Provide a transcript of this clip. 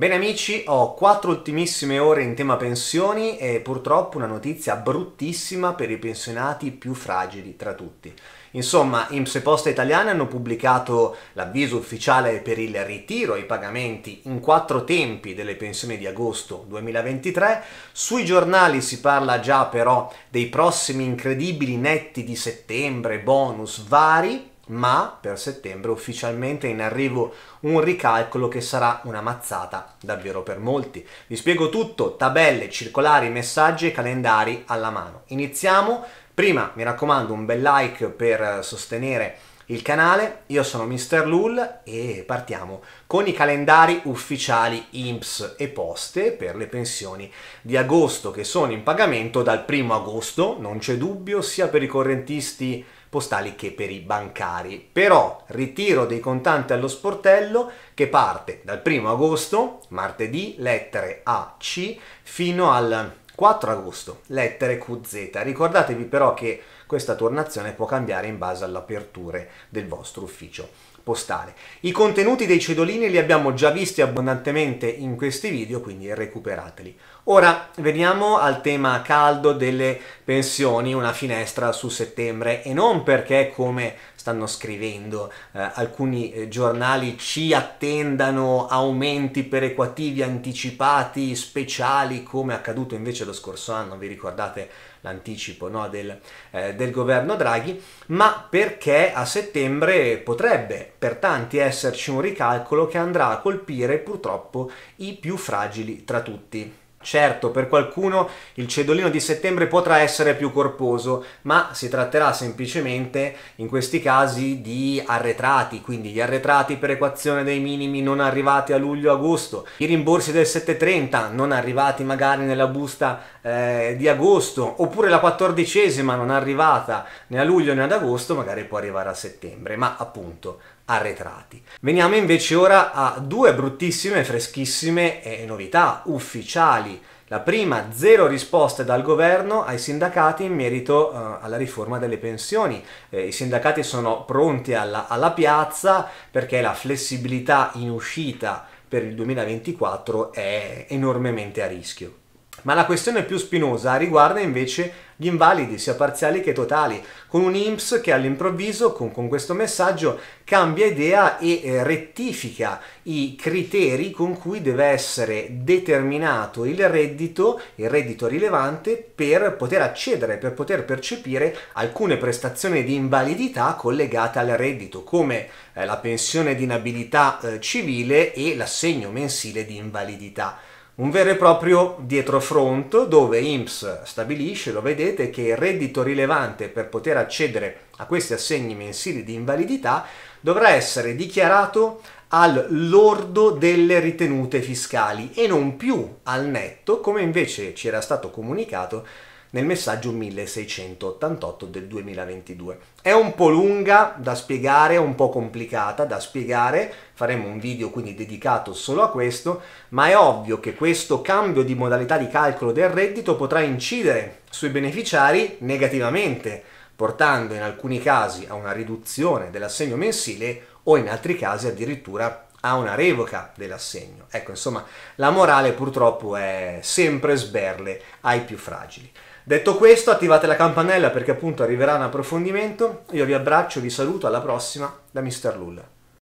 Bene amici, ho quattro ultimissime ore in tema pensioni e purtroppo una notizia bruttissima per i pensionati più fragili tra tutti. Insomma, IMSS e Posta Italiana hanno pubblicato l'avviso ufficiale per il ritiro ai pagamenti in quattro tempi delle pensioni di agosto 2023. Sui giornali si parla già però dei prossimi incredibili netti di settembre, bonus vari ma per settembre ufficialmente in arrivo un ricalcolo che sarà una mazzata davvero per molti. Vi spiego tutto, tabelle, circolari, messaggi e calendari alla mano. Iniziamo, prima mi raccomando un bel like per sostenere il canale, io sono Mr. Lul e partiamo con i calendari ufficiali IMSS e poste per le pensioni di agosto che sono in pagamento dal 1 agosto, non c'è dubbio, sia per i correntisti postali che per i bancari. Però ritiro dei contanti allo sportello che parte dal 1 agosto, martedì, lettere A, C, fino al 4 agosto, lettere QZ. Ricordatevi però che questa tornazione può cambiare in base alle aperture del vostro ufficio postale. I contenuti dei cedolini li abbiamo già visti abbondantemente in questi video, quindi recuperateli. Ora veniamo al tema caldo delle pensioni, una finestra su settembre e non perché come stanno scrivendo, eh, alcuni eh, giornali ci attendano aumenti perequativi anticipati, speciali, come è accaduto invece lo scorso anno, vi ricordate l'anticipo no, del, eh, del governo Draghi, ma perché a settembre potrebbe per tanti esserci un ricalcolo che andrà a colpire purtroppo i più fragili tra tutti. Certo, per qualcuno il cedolino di settembre potrà essere più corposo, ma si tratterà semplicemente in questi casi di arretrati, quindi gli arretrati per equazione dei minimi non arrivati a luglio-agosto, i rimborsi del 730 non arrivati magari nella busta eh, di agosto, oppure la quattordicesima non arrivata né a luglio né ad agosto, magari può arrivare a settembre, ma appunto arretrati. Veniamo invece ora a due bruttissime, freschissime eh, novità ufficiali. La prima, zero risposte dal governo ai sindacati in merito eh, alla riforma delle pensioni. Eh, I sindacati sono pronti alla, alla piazza perché la flessibilità in uscita per il 2024 è enormemente a rischio. Ma la questione più spinosa riguarda invece gli invalidi sia parziali che totali, con un IMSS che all'improvviso con, con questo messaggio cambia idea e eh, rettifica i criteri con cui deve essere determinato il reddito, il reddito rilevante, per poter accedere, per poter percepire alcune prestazioni di invalidità collegate al reddito, come eh, la pensione di inabilità eh, civile e l'assegno mensile di invalidità un vero e proprio dietrofront dove IMSS stabilisce, lo vedete, che il reddito rilevante per poter accedere a questi assegni mensili di invalidità dovrà essere dichiarato al lordo delle ritenute fiscali e non più al netto come invece ci era stato comunicato nel messaggio 1688 del 2022. È un po' lunga da spiegare, un po' complicata da spiegare, faremo un video quindi dedicato solo a questo, ma è ovvio che questo cambio di modalità di calcolo del reddito potrà incidere sui beneficiari negativamente, portando in alcuni casi a una riduzione dell'assegno mensile o in altri casi addirittura a una revoca dell'assegno. Ecco, insomma, la morale purtroppo è sempre sberle ai più fragili. Detto questo, attivate la campanella perché appunto arriverà un approfondimento. Io vi abbraccio, vi saluto, alla prossima da Mr. Lull.